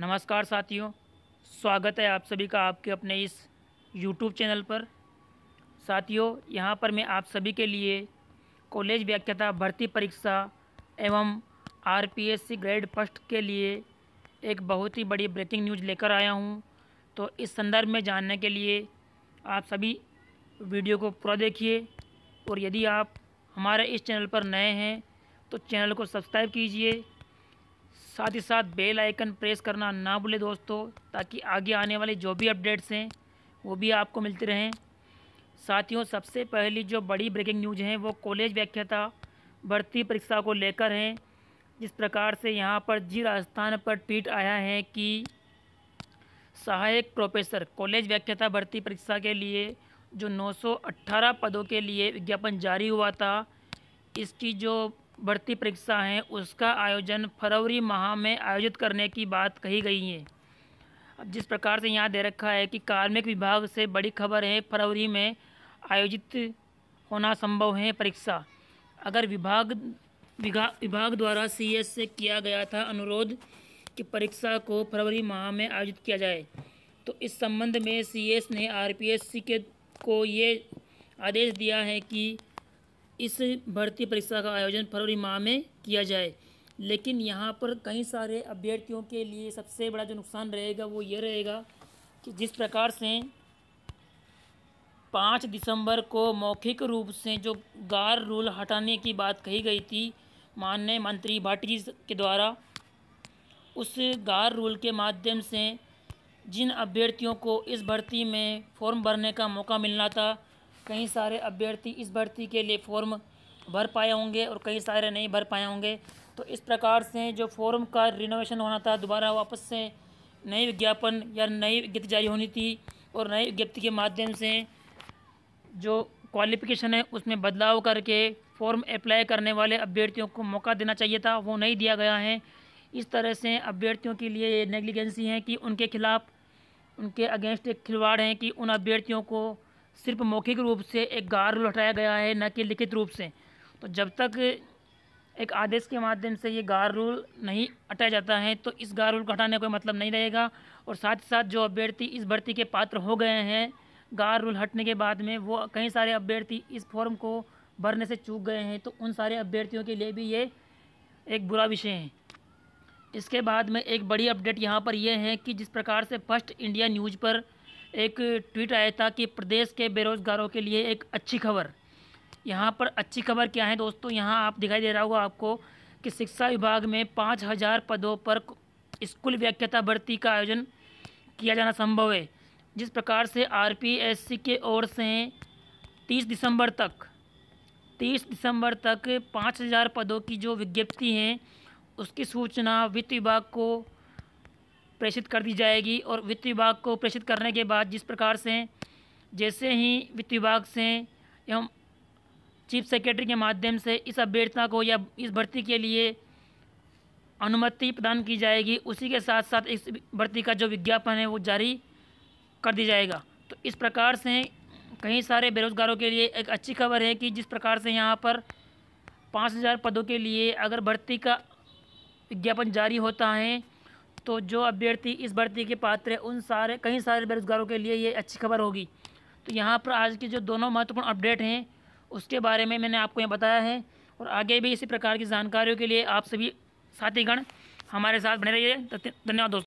नमस्कार साथियों स्वागत है आप सभी का आपके अपने इस यूट्यूब चैनल पर साथियों यहाँ पर मैं आप सभी के लिए कॉलेज व्याख्याता भर्ती परीक्षा एवं आर ग्रेड फर्स्ट के लिए एक बहुत ही बड़ी ब्रेकिंग न्यूज लेकर आया हूँ तो इस संदर्भ में जानने के लिए आप सभी वीडियो को पूरा देखिए और यदि आप हमारे इस चैनल पर नए हैं तो चैनल को सब्सक्राइब कीजिए साथ ही साथ बेल आइकन प्रेस करना ना भूलें दोस्तों ताकि आगे आने वाले जो भी अपडेट्स हैं वो भी आपको मिलते रहें साथियों सबसे पहली जो बड़ी ब्रेकिंग न्यूज है वो कॉलेज व्याख्याता भर्ती परीक्षा को लेकर हैं जिस प्रकार से यहाँ पर जी राजस्थान पर ट्वीट आया है कि सहायक प्रोफेसर कॉलेज व्याख्याता भर्ती परीक्षा के लिए जो 918 पदों के लिए विज्ञापन जारी हुआ था इसकी जो भर्ती परीक्षा है उसका आयोजन फरवरी माह में आयोजित करने की बात कही गई है अब जिस प्रकार से यहाँ दे रखा है कि कार्मिक विभाग से बड़ी खबर है फरवरी में आयोजित होना संभव है परीक्षा अगर विभाग विभाग द्वारा सीएस से किया गया था अनुरोध कि परीक्षा को फरवरी माह में आयोजित किया जाए तो इस संबंध में सीएस ने आरपीएससी के को ये आदेश दिया है कि इस भर्ती परीक्षा का आयोजन फरवरी माह में किया जाए लेकिन यहाँ पर कई सारे अभ्यर्थियों के लिए सबसे बड़ा जो नुकसान रहेगा वो ये रहेगा कि जिस प्रकार से पाँच दिसंबर को मौखिक रूप से जो गार रूल हटाने की बात कही गई थी माननीय मंत्री भाटी के द्वारा उस गार रूल के माध्यम से जिन अभ्यर्थियों को इस भर्ती में फॉर्म भरने का मौका मिलना था कई सारे अभ्यर्थी इस भर्ती के लिए फॉर्म भर पाए होंगे और कई सारे नहीं भर पाए होंगे तो इस प्रकार से जो फॉर्म का रिनोवेशन होना था दोबारा वापस से नई विज्ञापन या नई विज्ञप्ति जारी होनी थी और नई विज्ञप्ति के माध्यम से जो क्वालिफिकेशन है उसमें बदलाव करके फॉर्म अप्लाई करने वाले अभ्यर्थियों को मौका देना चाहिए था वो नहीं दिया गया है इस तरह से अभ्यर्थियों के लिए ये नेग्लिजेंसी है कि उनके खिलाफ़ उनके अगेंस्ट एक खिलवाड़ हैं कि उन अभ्यर्थियों को सिर्फ मौखिक रूप से एक गार रूल हटाया गया है न कि लिखित रूप से तो जब तक एक आदेश के माध्यम से ये गार रूल नहीं हटाया जाता है तो इस गार रूल को हटाने का मतलब नहीं रहेगा और साथ ही साथ जो अभ्यर्थी इस भर्ती के पात्र हो गए हैं गार रूल हटने के बाद में वो कई सारे अभ्यर्थी इस फॉर्म को भरने से चूक गए हैं तो उन सारे अभ्यर्थियों के लिए भी ये एक बुरा विषय है इसके बाद में एक बड़ी अपडेट यहाँ पर यह है कि जिस प्रकार से फर्स्ट इंडिया न्यूज़ पर एक ट्वीट आया था कि प्रदेश के बेरोज़गारों के लिए एक अच्छी खबर यहाँ पर अच्छी खबर क्या है दोस्तों यहाँ आप दिखाई दे रहा होगा आपको कि शिक्षा विभाग में पाँच हज़ार पदों पर स्कूल व्याख्याता भर्ती का आयोजन किया जाना संभव है जिस प्रकार से आरपीएससी के ओर से 30 दिसंबर तक 30 दिसंबर तक पाँच हज़ार पदों की जो विज्ञप्ति है उसकी सूचना वित्त विभाग को प्रेषित कर दी जाएगी और वित्त विभाग को प्रेषित करने के बाद जिस प्रकार से जैसे ही वित्त विभाग से एवं चीफ सेक्रेटरी के माध्यम से इस अभ्यर्थना को या इस भर्ती के लिए अनुमति प्रदान की जाएगी उसी के साथ साथ इस भर्ती का जो विज्ञापन है वो जारी कर दी जाएगा तो इस प्रकार से कई सारे बेरोज़गारों के लिए एक अच्छी खबर है कि जिस प्रकार से यहाँ पर पाँच हज़ार पदों के लिए अगर भर्ती का विज्ञापन जारी होता है तो जो अभ्यर्थी इस भर्ती के पात्र हैं उन सारे कई सारे बेरोजगारों के लिए ये अच्छी खबर होगी तो यहाँ पर आज की जो दोनों महत्वपूर्ण अपडेट हैं उसके बारे में मैंने आपको यहाँ बताया है और आगे भी इसी प्रकार की जानकारियों के लिए आप सभी साथीगण हमारे साथ बने रहिए धन्यवाद दोस्तों